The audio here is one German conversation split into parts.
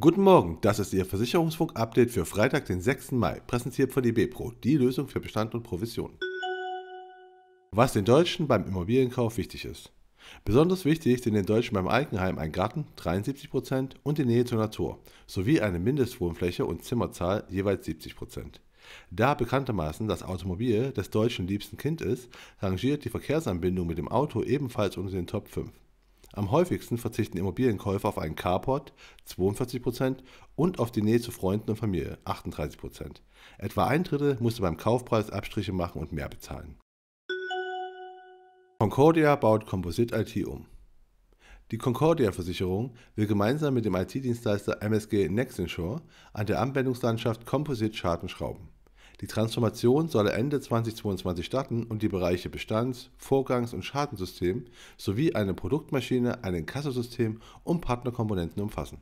Guten Morgen, das ist Ihr Versicherungsfunk-Update für Freitag, den 6. Mai, präsentiert von die Bepro, die Lösung für Bestand und Provision. Was den Deutschen beim Immobilienkauf wichtig ist. Besonders wichtig sind den Deutschen beim Eigenheim ein Garten 73% und die Nähe zur Natur, sowie eine Mindestwohnfläche und Zimmerzahl jeweils 70%. Da bekanntermaßen das Automobil des Deutschen liebsten Kind ist, rangiert die Verkehrsanbindung mit dem Auto ebenfalls unter den Top 5. Am häufigsten verzichten Immobilienkäufer auf einen Carport 42% und auf die Nähe zu Freunden und Familie 38%. Etwa ein Drittel musste beim Kaufpreis Abstriche machen und mehr bezahlen. Concordia baut Composite IT um. Die Concordia Versicherung will gemeinsam mit dem IT-Dienstleister MSG Nexinsure an der Anwendungslandschaft Composite Schaden schrauben. Die Transformation solle Ende 2022 starten und die Bereiche Bestands-, Vorgangs- und Schadensystem sowie eine Produktmaschine, ein Inkassosystem und Partnerkomponenten umfassen.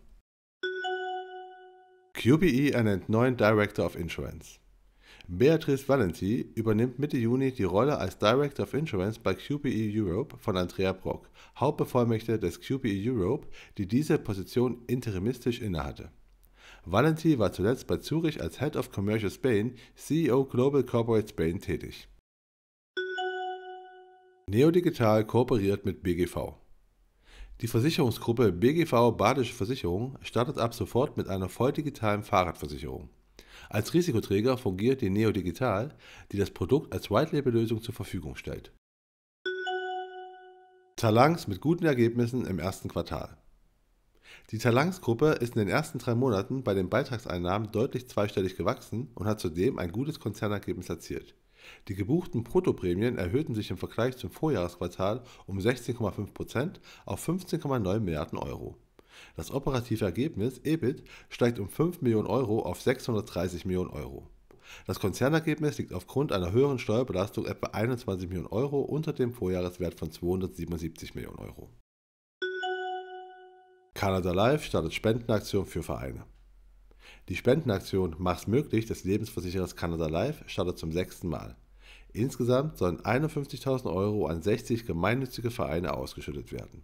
QBE ernennt neuen Director of Insurance. Beatrice Valenti übernimmt Mitte Juni die Rolle als Director of Insurance bei QBE Europe von Andrea Brock, Hauptbevollmächtigter des QBE Europe, die diese Position interimistisch innehatte. Valenti war zuletzt bei Zurich als Head of Commercial Spain, CEO Global Corporate Spain tätig. Neodigital kooperiert mit BGV. Die Versicherungsgruppe BGV Badische Versicherung startet ab sofort mit einer volldigitalen Fahrradversicherung. Als Risikoträger fungiert die Neodigital, die das Produkt als White-Label-Lösung zur Verfügung stellt. Talangs mit guten Ergebnissen im ersten Quartal. Die Talanx-Gruppe ist in den ersten drei Monaten bei den Beitragseinnahmen deutlich zweistellig gewachsen und hat zudem ein gutes Konzernergebnis erzielt. Die gebuchten Bruttoprämien erhöhten sich im Vergleich zum Vorjahresquartal um 16,5% auf 15,9 Milliarden Euro. Das operative Ergebnis EBIT steigt um 5 Millionen Euro auf 630 Millionen Euro. Das Konzernergebnis liegt aufgrund einer höheren Steuerbelastung etwa 21 Millionen Euro unter dem Vorjahreswert von 277 Millionen Euro. Canada Life startet Spendenaktion für Vereine. Die Spendenaktion Mach's möglich des Lebensversicherers Canada Life startet zum sechsten Mal. Insgesamt sollen 51.000 Euro an 60 gemeinnützige Vereine ausgeschüttet werden.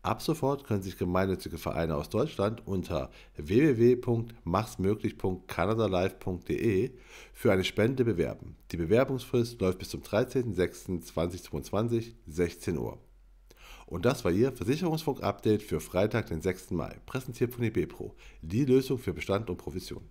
Ab sofort können sich gemeinnützige Vereine aus Deutschland unter www.machsmöglich.canadalife.de für eine Spende bewerben. Die Bewerbungsfrist läuft bis zum 13.06.2022, 16 Uhr. Und das war Ihr Versicherungsfunk-Update für Freitag, den 6. Mai, präsentiert von IBPRO, die Lösung für Bestand und Provision.